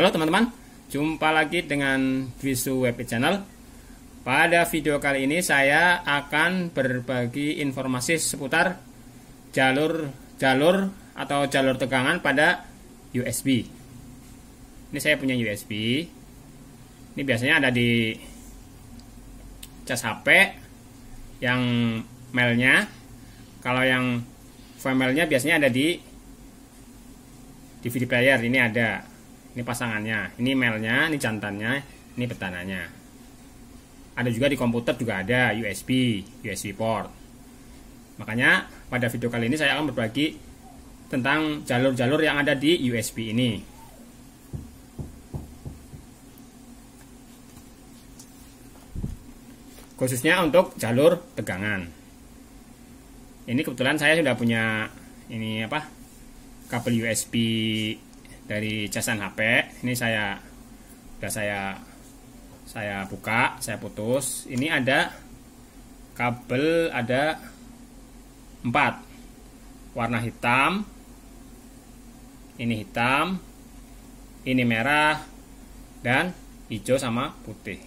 Halo teman-teman, jumpa lagi dengan Visu Web Channel. Pada video kali ini saya akan berbagi informasi seputar jalur-jalur atau jalur tegangan pada USB. Ini saya punya USB. Ini biasanya ada di cas HP yang mailnya. Kalau yang file biasanya ada di DVD player ini ada ini pasangannya ini melnya ini jantannya ini betananya ada juga di komputer juga ada USB USB port makanya pada video kali ini saya akan berbagi tentang jalur-jalur yang ada di USB ini khususnya untuk jalur tegangan ini kebetulan saya sudah punya ini apa kabel USB dari casan HP ini saya sudah saya saya buka saya putus ini ada kabel ada empat warna hitam ini hitam ini merah dan hijau sama putih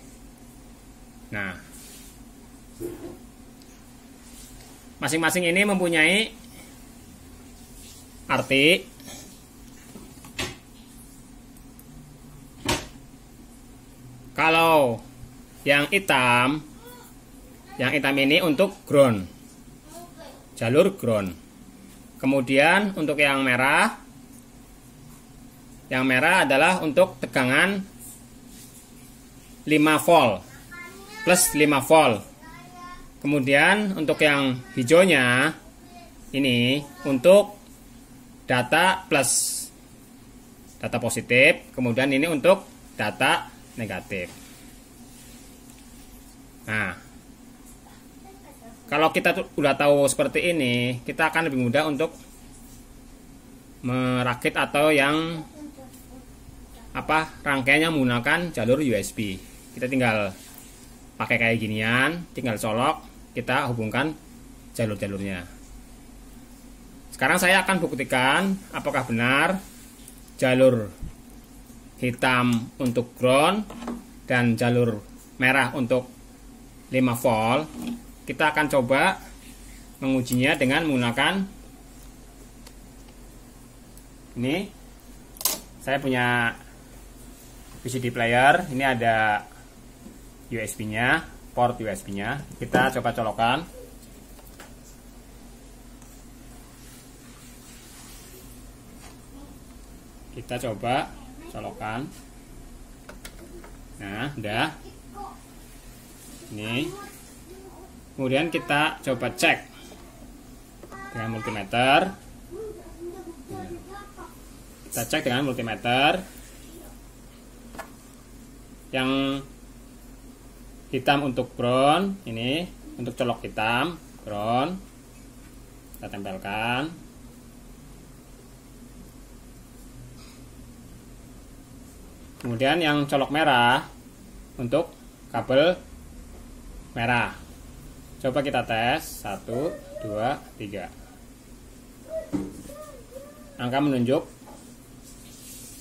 nah masing-masing ini mempunyai arti Kalau yang hitam, yang hitam ini untuk ground, jalur ground. Kemudian untuk yang merah, yang merah adalah untuk tegangan 5 volt plus 5 volt. Kemudian untuk yang hijaunya ini untuk data plus data positif, kemudian ini untuk data negatif. Nah, kalau kita udah tahu seperti ini, kita akan lebih mudah untuk merakit atau yang apa rangkaiannya menggunakan jalur USB. Kita tinggal pakai kayak ginian, tinggal colok, kita hubungkan jalur-jalurnya. Sekarang saya akan buktikan apakah benar jalur hitam untuk ground dan jalur merah untuk 5 volt kita akan coba mengujinya dengan menggunakan ini saya punya VCD player ini ada USB nya port USB nya kita coba colokan kita coba colokan nah udah ini kemudian kita coba cek dengan multimeter kita cek dengan multimeter yang hitam untuk brown ini untuk colok hitam brown kita tempelkan kemudian yang colok merah untuk kabel merah coba kita tes 1 2 3 angka menunjuk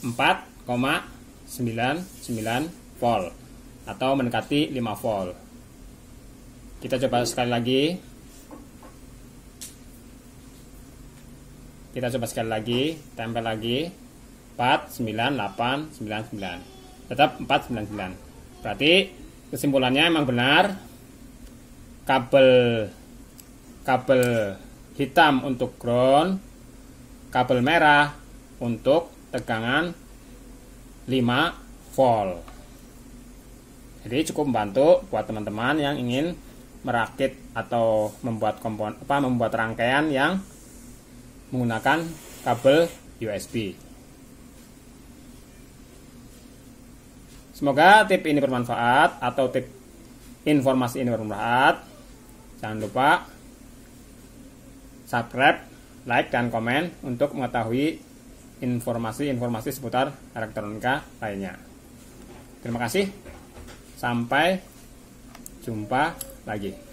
4,99 volt atau mendekati 5 volt kita coba sekali lagi kita coba sekali lagi tempel lagi 49899 tetap 499 berarti kesimpulannya emang benar kabel kabel hitam untuk ground kabel merah untuk tegangan 5 volt jadi cukup membantu buat teman-teman yang ingin merakit atau membuat kompon apa membuat rangkaian yang menggunakan kabel USB. Semoga tip ini bermanfaat atau tip informasi ini bermanfaat. Jangan lupa subscribe, like, dan komen untuk mengetahui informasi-informasi seputar elektronika lainnya. Terima kasih. Sampai jumpa lagi.